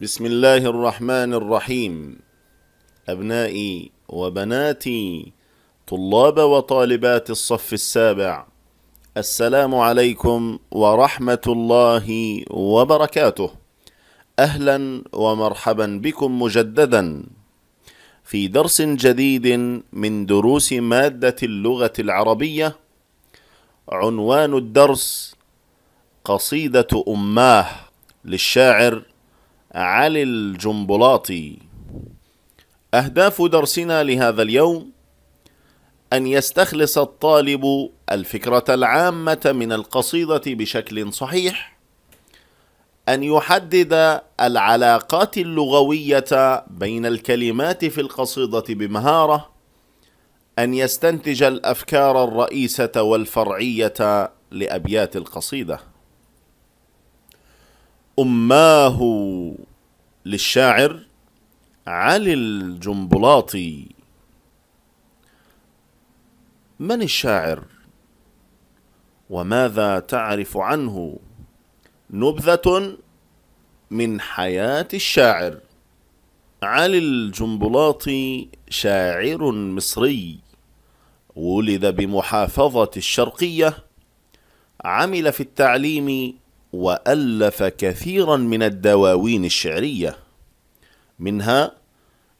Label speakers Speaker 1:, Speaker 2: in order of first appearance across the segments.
Speaker 1: بسم الله الرحمن الرحيم أبنائي وبناتي طلاب وطالبات الصف السابع السلام عليكم ورحمة الله وبركاته أهلا ومرحبا بكم مجددا في درس جديد من دروس مادة اللغة العربية عنوان الدرس قصيدة أماه للشاعر علي الجنبلاطي أهداف درسنا لهذا اليوم أن يستخلص الطالب الفكرة العامة من القصيدة بشكل صحيح أن يحدد العلاقات اللغوية بين الكلمات في القصيدة بمهارة أن يستنتج الأفكار الرئيسة والفرعية لأبيات القصيدة أماه للشاعر علي الجنبلاطي من الشاعر وماذا تعرف عنه نبذة من حياة الشاعر علي الجنبلاطي شاعر مصري ولد بمحافظة الشرقية عمل في التعليم وألف كثيرا من الدواوين الشعرية منها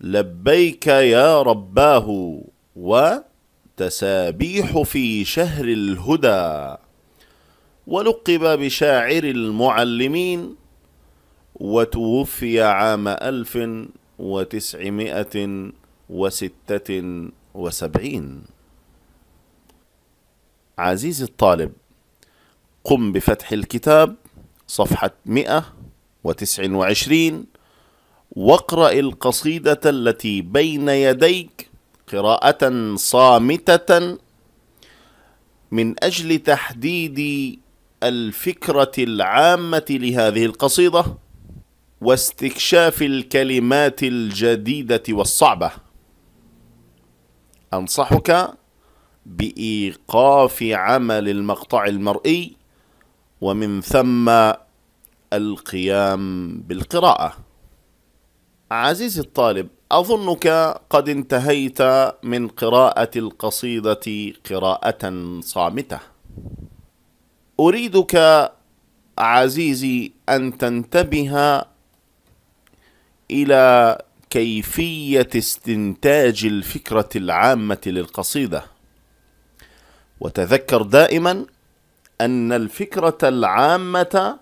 Speaker 1: لبيك يا رباه وتسابيح في شهر الهدى ولقب بشاعر المعلمين وتوفي عام ألف وتسعمائة وستة وسبعين عزيزي الطالب قم بفتح الكتاب صفحة 129 واقرأ القصيدة التي بين يديك قراءة صامتة من أجل تحديد الفكرة العامة لهذه القصيدة واستكشاف الكلمات الجديدة والصعبة أنصحك بإيقاف عمل المقطع المرئي ومن ثم القيام بالقراءة. عزيزي الطالب، أظنك قد انتهيت من قراءة القصيدة قراءة صامتة. أريدك عزيزي أن تنتبه إلى كيفية استنتاج الفكرة العامة للقصيدة. وتذكر دائما أن الفكرة العامة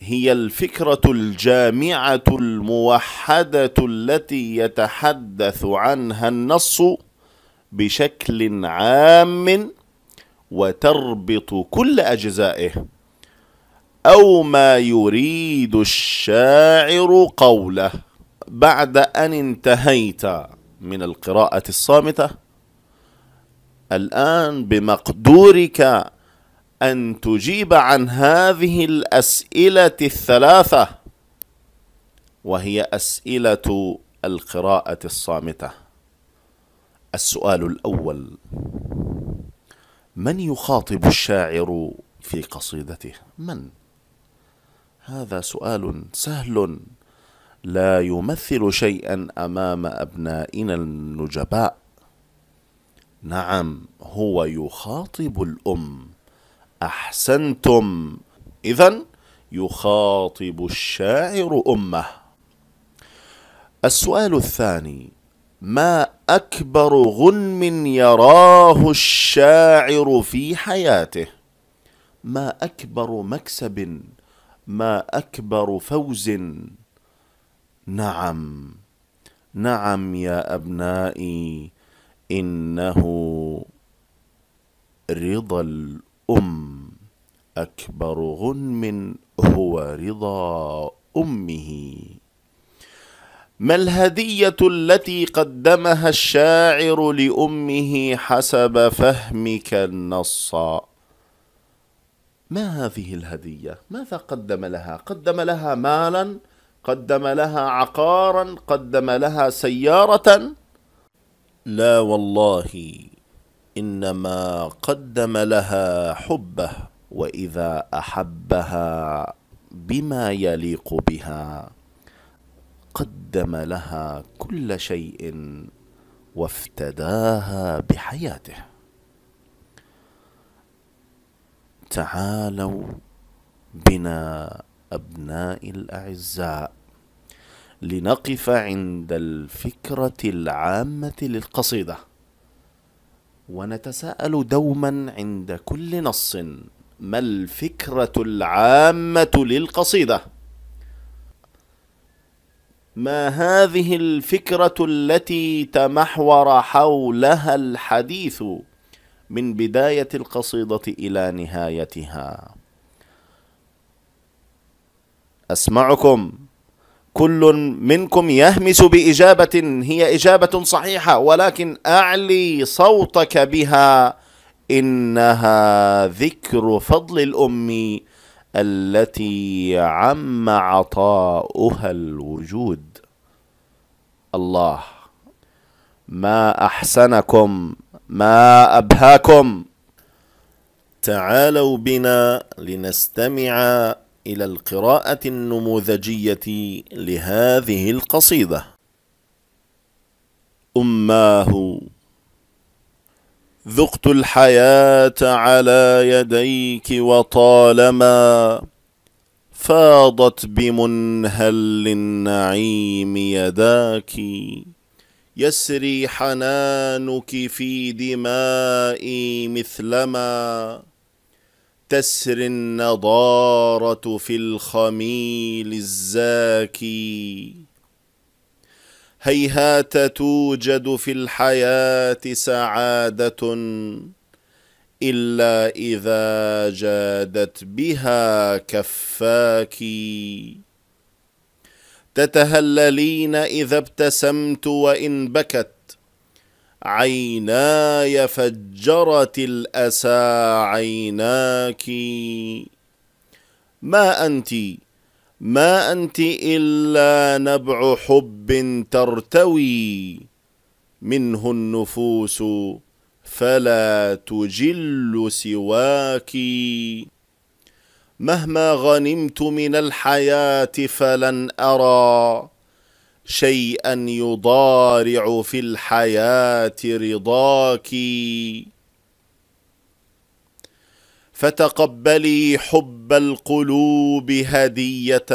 Speaker 1: هي الفكره الجامعه الموحده التي يتحدث عنها النص بشكل عام وتربط كل اجزائه او ما يريد الشاعر قوله بعد ان انتهيت من القراءه الصامته الان بمقدورك ان تجيب عن هذه الاسئله الثلاثه وهي اسئله القراءه الصامته السؤال الاول من يخاطب الشاعر في قصيدته من هذا سؤال سهل لا يمثل شيئا امام ابنائنا النجباء نعم هو يخاطب الام أحسنتم إذا يخاطب الشاعر أمه السؤال الثاني ما أكبر غنم يراه الشاعر في حياته ما أكبر مكسب ما أكبر فوز نعم نعم يا أبنائي إنه رضا الأم أكبر غنم هو رضا أمه ما الهدية التي قدمها الشاعر لأمه حسب فهمك النص ما هذه الهدية؟ ماذا قدم لها؟ قدم لها مالا قدم لها عقارا قدم لها سيارة لا والله إنما قدم لها حبه واذا احبها بما يليق بها قدم لها كل شيء وافتداها بحياته تعالوا بنا ابناء الاعزاء لنقف عند الفكره العامه للقصيده ونتساءل دوما عند كل نص ما الفكرة العامة للقصيدة ما هذه الفكرة التي تمحور حولها الحديث من بداية القصيدة إلى نهايتها أسمعكم كل منكم يهمس بإجابة هي إجابة صحيحة ولكن أعلي صوتك بها انها ذكر فضل الام التي عم عطاؤها الوجود الله ما احسنكم ما ابهاكم تعالوا بنا لنستمع الى القراءه النموذجيه لهذه القصيده اماه ذقت الحياه على يديك وطالما فاضت بمنهل النعيم يداك يسري حنانك في دمائي مثلما تسري النضاره في الخميل الزاكي هيهات توجد في الحياه سعاده الا اذا جادت بها كفاكِ تتهللين اذا ابتسمت وان بكت عيناي فجرت الاسى عيناكِ ما انتِ ما انت الا نبع حب ترتوي منه النفوس فلا تجل سواك مهما غنمت من الحياه فلن ارى شيئا يضارع في الحياه رضاكِ فتقبلي حب القلوب هديه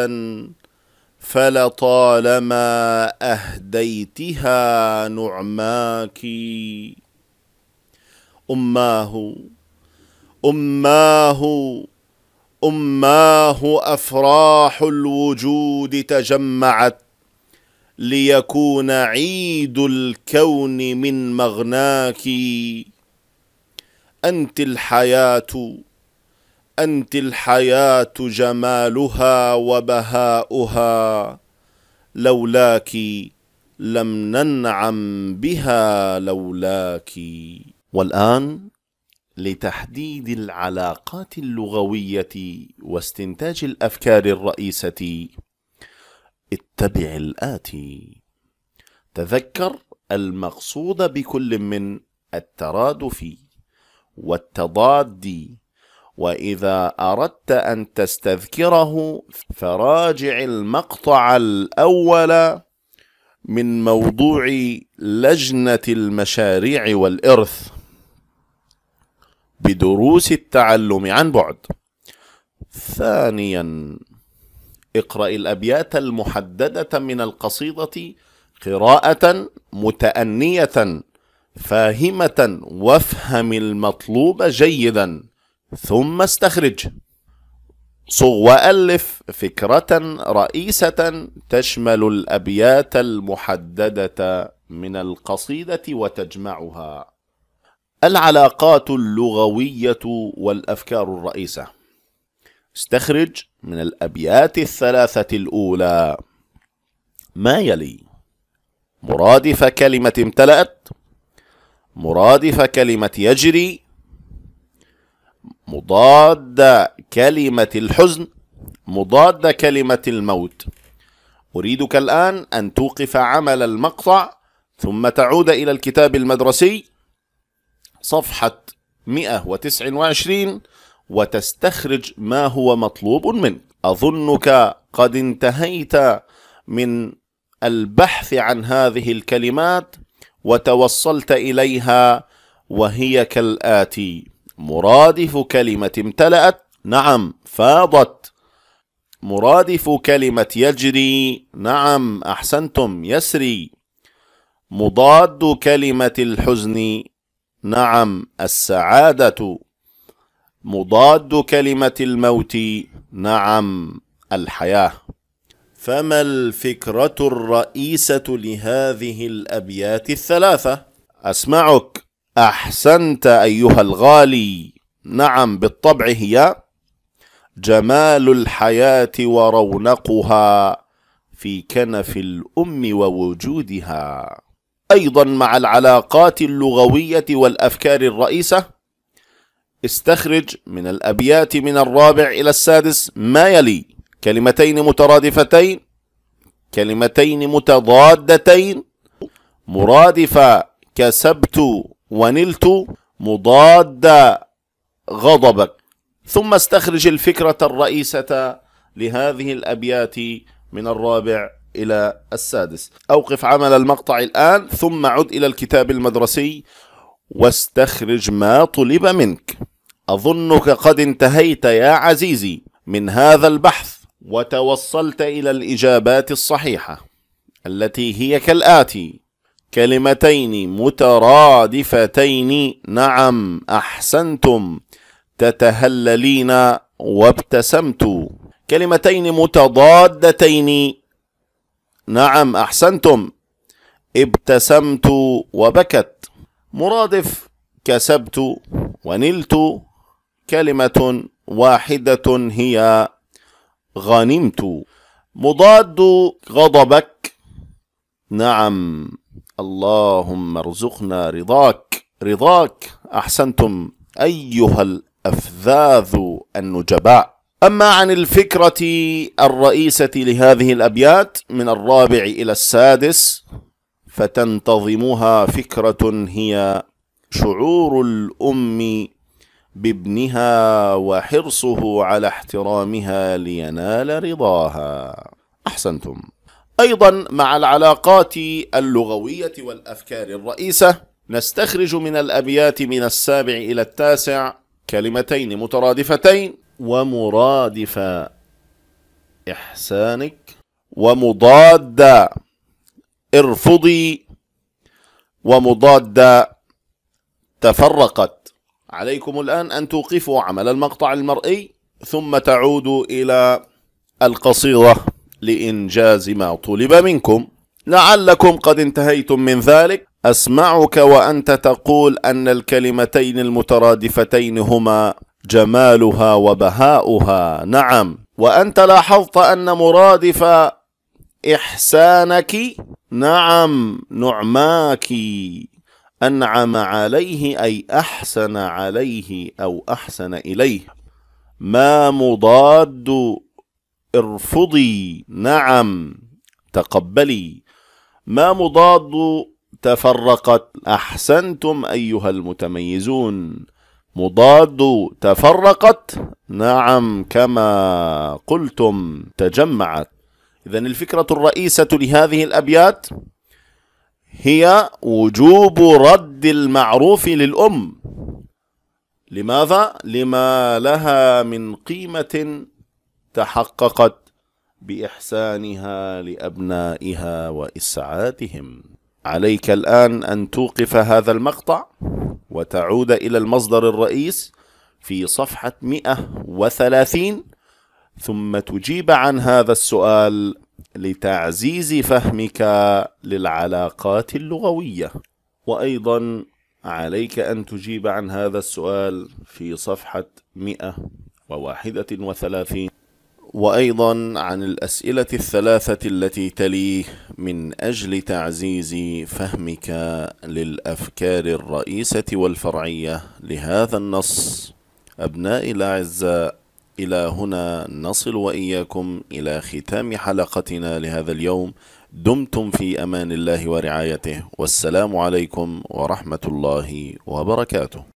Speaker 1: فلطالما اهديتها نعماك اماه اماه اماه افراح الوجود تجمعت ليكون عيد الكون من مغناك انت الحياه انت الحياه جمالها وبهاؤها لولاك لم ننعم بها لولاك والان لتحديد العلاقات اللغويه واستنتاج الافكار الرئيسه اتبع الاتي تذكر المقصود بكل من الترادف والتضاد واذا اردت ان تستذكره فراجع المقطع الاول من موضوع لجنه المشاريع والارث بدروس التعلم عن بعد ثانيا اقرا الابيات المحدده من القصيده قراءه متانيه فاهمه وافهم المطلوب جيدا ثم استخرج صغ وألف فكرة رئيسة تشمل الأبيات المحددة من القصيدة وتجمعها العلاقات اللغوية والأفكار الرئيسة استخرج من الأبيات الثلاثة الأولى ما يلي مرادف كلمة امتلأت مرادف كلمة يجري مضاد كلمة الحزن مضاد كلمة الموت أريدك الآن أن توقف عمل المقطع ثم تعود إلى الكتاب المدرسي صفحة 129 وتستخرج ما هو مطلوب منك أظنك قد انتهيت من البحث عن هذه الكلمات وتوصلت إليها وهي كالآتي مرادف كلمة امتلأت نعم فاضت مرادف كلمة يجري نعم أحسنتم يسري مضاد كلمة الحزن نعم السعادة مضاد كلمة الموت نعم الحياة فما الفكرة الرئيسة لهذه الأبيات الثلاثة؟ أسمعك احسنت ايها الغالي نعم بالطبع هي جمال الحياه ورونقها في كنف الام ووجودها ايضا مع العلاقات اللغويه والافكار الرئيسه استخرج من الابيات من الرابع الى السادس ما يلي كلمتين مترادفتين كلمتين متضادتين مرادفه كسبت ونلت مضاد غضبك ثم استخرج الفكرة الرئيسة لهذه الأبيات من الرابع إلى السادس أوقف عمل المقطع الآن ثم عد إلى الكتاب المدرسي واستخرج ما طلب منك أظنك قد انتهيت يا عزيزي من هذا البحث وتوصلت إلى الإجابات الصحيحة التي هي كالآتي كلمتين مترادفتين نعم احسنتم تتهللين وابتسمت كلمتين متضادتين نعم احسنتم ابتسمت وبكت مرادف كسبت ونلت كلمه واحده هي غنمت مضاد غضبك نعم اللهم ارزقنا رضاك رضاك احسنتم ايها الافذاذ النجباء اما عن الفكره الرئيسه لهذه الابيات من الرابع الى السادس فتنتظمها فكره هي شعور الام بابنها وحرصه على احترامها لينال رضاها احسنتم أيضا مع العلاقات اللغوية والأفكار الرئيسة نستخرج من الأبيات من السابع إلى التاسع كلمتين مترادفتين ومرادف إحسانك ومضاد ارفضي ومضاد تفرقت عليكم الآن أن توقفوا عمل المقطع المرئي ثم تعودوا إلى القصيدة لإنجاز ما طلب منكم لعلكم قد انتهيتم من ذلك أسمعك وأنت تقول أن الكلمتين المترادفتين هما جمالها وبهاؤها نعم وأنت لاحظت أن مرادف إحسانك نعم نعماك أنعم عليه أي أحسن عليه أو أحسن إليه ما مضاد ارفضي نعم تقبلي ما مضاد تفرقت احسنتم ايها المتميزون مضاد تفرقت نعم كما قلتم تجمعت اذا الفكره الرئيسه لهذه الابيات هي وجوب رد المعروف للام لماذا لما لها من قيمه تحققت باحسانها لابنائها واسعادهم عليك الان ان توقف هذا المقطع وتعود الى المصدر الرئيس في صفحه 130 ثم تجيب عن هذا السؤال لتعزيز فهمك للعلاقات اللغويه وايضا عليك ان تجيب عن هذا السؤال في صفحه 131 وايضا عن الاسئله الثلاثه التي تليه من اجل تعزيز فهمك للافكار الرئيسه والفرعيه لهذا النص ابنائي الاعزاء الى هنا نصل واياكم الى ختام حلقتنا لهذا اليوم دمتم في امان الله ورعايته والسلام عليكم ورحمه الله وبركاته